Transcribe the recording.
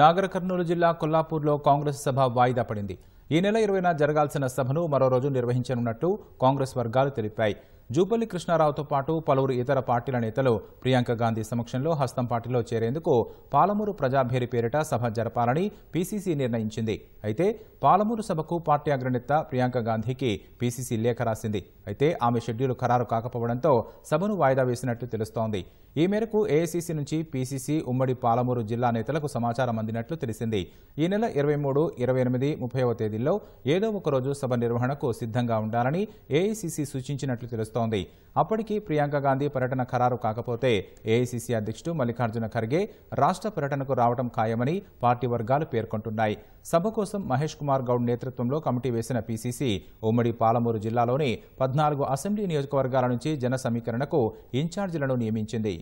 నాగర కర్నూలు జిల్లా కొల్లాపూర్లో కాంగ్రెస్ సభ వాయిదా పడింది ఈ నెల ఇరవైన జరగాల్సిన సభను మరో రోజు నిర్వహించనున్నట్టు కాంగ్రెస్ వర్గాలు తెలిపాయి జూపల్లి కృష్ణారావుతో పాటు పలువురు ఇతర పార్టీల నేతలు ప్రియాంక గాంధీ సమక్షంలో హస్తం పార్టీలో చేరేందుకు పాలమూరు ప్రజాభేరి పేరిట సభ జరపాలని పీసీసీ నిర్ణయించింది అయితే పాలమూరు సభకు పార్టీ అగ్రనేత ప్రియాంక గాంధీకి పీసీసీ లేఖ రాసింది అయితే ఆమె షెడ్యూల్ ఖరారు కాకపోవడంతో సభను వాయిదా వేసినట్లు తెలుస్తోంది ఈ మేరకు ఏఐసీసీ నుంచి పీసీసీ ఉమ్మడి పాలమూరు జిల్లా నేతలకు సమాచారం అందినట్లు తెలిసింది ఈ నెల ఇరవై మూడు ఇరవై ఎనిమిది ముప్పైవ తేదీల్లో ఏదో ఒకరోజు సభ నిర్వహణకు సిద్ధంగా ఉండాలని ఏఐసీసీ సూచించినట్లు తెలుస్తోంది చేస్తోంది అప్పటికీ ప్రియాంక గాంధీ పర్యటన ఖరారు కాకపోతే ఏఐసీసీ అధ్యక్షుడు మల్లికార్జున ఖర్గే రాష్ట్ర పర్యటనకు రావడం ఖాయమని పార్టీ వర్గాలు పేర్కొంటున్నాయి సభ కోసం మహేష్ కుమార్ గౌడ్ నేతృత్వంలో కమిటీ వేసిన పీసీసీ ఉమ్మడి పాలమూరు జిల్లాలోని పద్నాలుగు అసెంబ్లీ నియోజకవర్గాల నుంచి జన సమీకరణకు ఇన్ఛార్జీలను నియమించింది